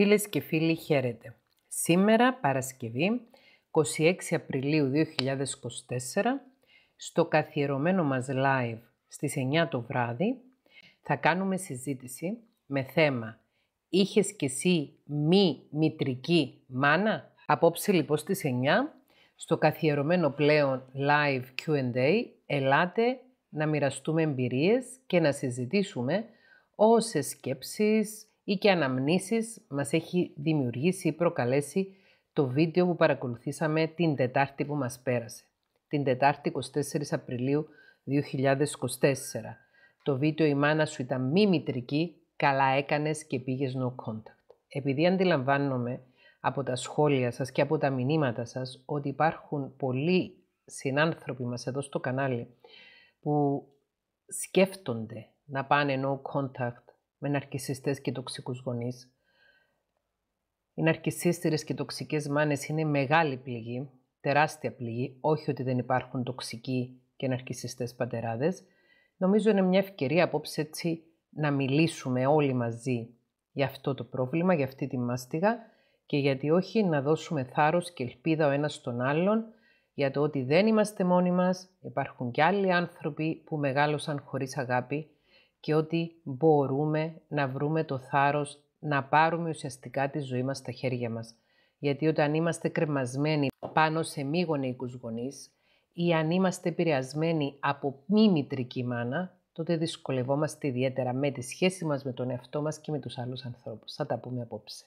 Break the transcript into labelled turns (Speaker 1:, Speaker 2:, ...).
Speaker 1: Φίλες και φίλοι χαίρετε. Σήμερα, Παρασκευή, 26 Απριλίου 2024, στο καθιερωμένο μας live στις 9 το βράδυ, θα κάνουμε συζήτηση με θέμα «Είχες κι εσύ μη μητρική μάνα» Απόψε λοιπόν στις 9, στο καθιερωμένο πλέον live Q&A, ελάτε να μοιραστούμε εμπειρίες και να συζητήσουμε όσες σκέψεις, ή και αναμνήσεις μας έχει δημιουργήσει ή προκαλέσει το βίντεο που παρακολουθήσαμε την Τετάρτη που μας πέρασε. Την Τετάρτη 24 Απριλίου 2024. Το βίντεο «Η μάνα σου ήταν μη μητρική, καλά έκανες και πήγες no contact». Επειδή αντιλαμβάνομαι από τα σχόλια σας και από τα μηνύματα σας ότι υπάρχουν πολλοί συνάνθρωποι μας εδώ στο κανάλι που σκέφτονται να πάνε no contact με ναρκισιστές και τοξικούς γονείς. Οι ναρκισίστερες και τοξικές μάνες είναι μεγάλη πληγή, τεράστια πληγή, όχι ότι δεν υπάρχουν τοξικοί και ναρκισιστές πατεράδες. Νομίζω είναι μια ευκαιρία απόψε έτσι να μιλήσουμε όλοι μαζί για αυτό το πρόβλημα, για αυτή τη μάστιγα και γιατί όχι να δώσουμε θάρρος και ελπίδα ο ένας στον άλλον για το ότι δεν είμαστε μόνοι μας, υπάρχουν και άλλοι άνθρωποι που μεγάλωσαν χωρίς αγάπη και ότι μπορούμε να βρούμε το θάρρος να πάρουμε ουσιαστικά τη ζωή μας στα χέρια μας. Γιατί όταν είμαστε κρεμασμένοι πάνω σε μη γονεϊκούς γονείς ή αν είμαστε επηρεασμένοι από μη μητρική μάνα, τότε δυσκολευόμαστε ιδιαίτερα με τη σχέση μας με τον εαυτό μας και με τους άλλους ανθρώπους. Θα τα πούμε απόψε.